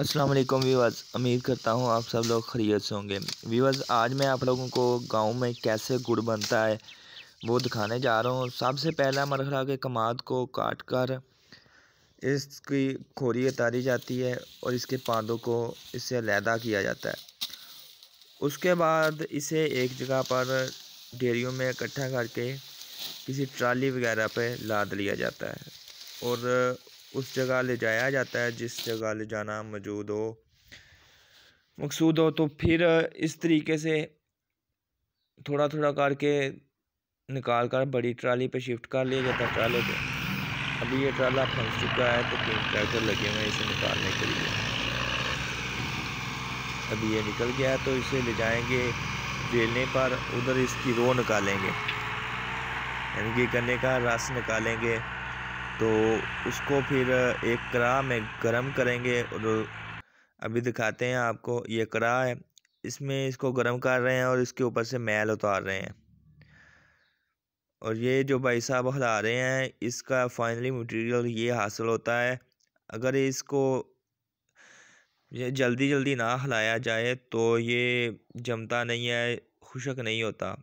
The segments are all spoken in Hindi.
अस्सलाम वालेकुम व्यूवर्स उम्मीद करता हूँ आप सब लोग खरीद से होंगे व्यूवर्स आज मैं आप लोगों को गांव में कैसे गुड़ बनता है वो दिखाने जा रहा हूँ सबसे पहला मरहला के कमाद को काट कर इसकी खोरी उतारी जाती है और इसके पादों को इससे लहदा किया जाता है उसके बाद इसे एक जगह पर डेरियों में इकट्ठा करके किसी ट्राली वगैरह पर लाद लिया जाता है और उस जगह ले जाया जाता है जिस जगह ले जाना मौजूद हो मकसूद हो तो फिर इस तरीके से थोड़ा थोड़ा करके निकाल कर बड़ी ट्राली पे शिफ्ट कर लिया जाता है ट्राले पे अभी ये ट्राला फंस चुका है तो तीन ट्रैक्टर लगे हुए हैं इसे निकालने के लिए अभी ये निकल गया तो इसे ले जाएंगे रेलने पर उधर इसकी रो निकालेंगे यानी कि गन्ने का रस निकालेंगे तो उसको फिर एक कड़ा में गरम करेंगे और अभी दिखाते हैं आपको ये कड़ा है इसमें इसको गरम कर रहे हैं और इसके ऊपर से मैल उतार रहे हैं और ये जो भाई साहब हला रहे हैं इसका फाइनली मटेरियल ये हासिल होता है अगर इसको ये जल्दी जल्दी ना हलाया जाए तो ये जमता नहीं है खुशक नहीं होता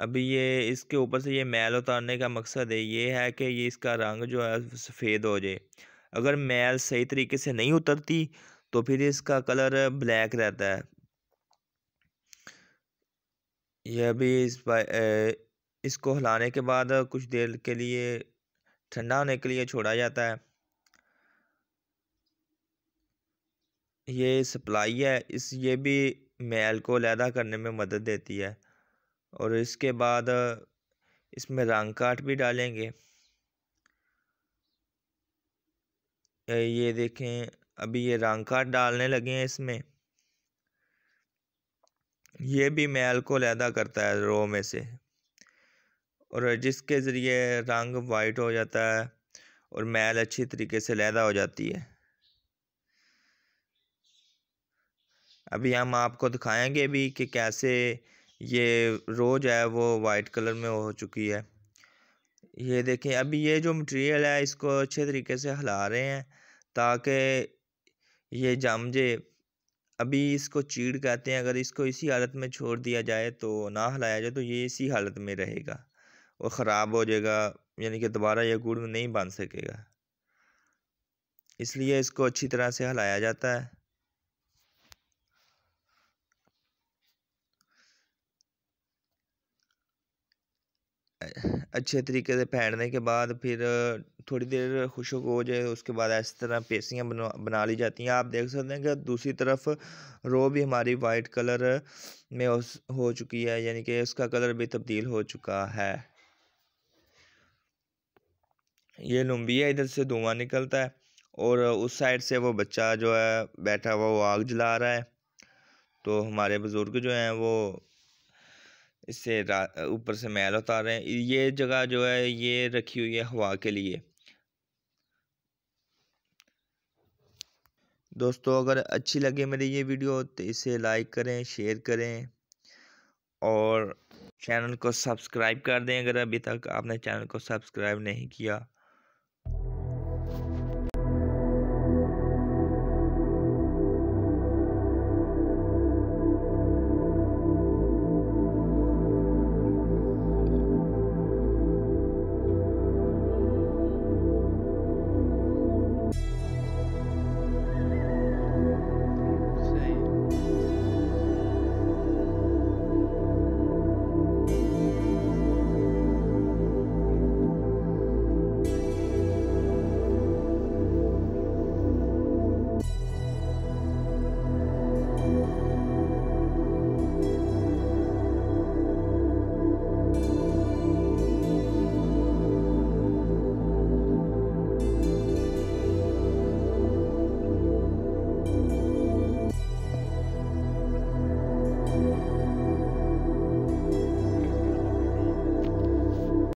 अभी ये इसके ऊपर से ये मैल उतारने का मकसद है ये है कि ये इसका रंग जो है सफ़ेद हो जाए अगर मैल सही तरीके से नहीं उतरती तो फिर इसका कलर ब्लैक रहता है यह अभी इस इसको हिलाने के बाद कुछ देर के लिए ठंडा होने के लिए छोड़ा जाता है ये सप्लाई है इस ये भी मैल को लहदा करने में मदद देती है और इसके बाद इसमें रंग काट भी डालेंगे ये देखें अभी ये रंग काट डालने लगे हैं इसमें ये भी मैल को लैदा करता है रो में से और जिसके ज़रिए रंग वाइट हो जाता है और मैल अच्छी तरीके से लैदा हो जाती है अभी हम आपको दिखाएंगे भी कि कैसे ये रोज है वो वाइट कलर में हो चुकी है ये देखें अभी ये जो मटेरियल है इसको अच्छे तरीके से हिला रहे हैं ताकि ये जामजे अभी इसको चीड़ कहते हैं अगर इसको इसी हालत में छोड़ दिया जाए तो ना हिलाया जाए तो ये इसी हालत में रहेगा और ख़राब हो जाएगा यानी कि दोबारा ये गुड़ नहीं बांध सकेगा इसलिए इसको अच्छी तरह से हिलाया जाता है अच्छे तरीके से फैटने के बाद फिर थोड़ी देर खुशक हो जाए उसके बाद इस तरह पेसियाँ बना बना ली जाती हैं आप देख सकते हैं कि दूसरी तरफ रो भी हमारी वाइट कलर में हो चुकी है यानी कि उसका कलर भी तब्दील हो चुका है ये लुम्बिया इधर से धुआं निकलता है और उस साइड से वो बच्चा जो है बैठा हुआ वो आग जला रहा है तो हमारे बुज़ुर्ग जो हैं वो इससे ऊपर से मैल उतार रहे हैं ये जगह जो है ये रखी हुई है हवा के लिए दोस्तों अगर अच्छी लगे मेरी ये वीडियो तो इसे लाइक करें शेयर करें और चैनल को सब्सक्राइब कर दें अगर अभी तक आपने चैनल को सब्सक्राइब नहीं किया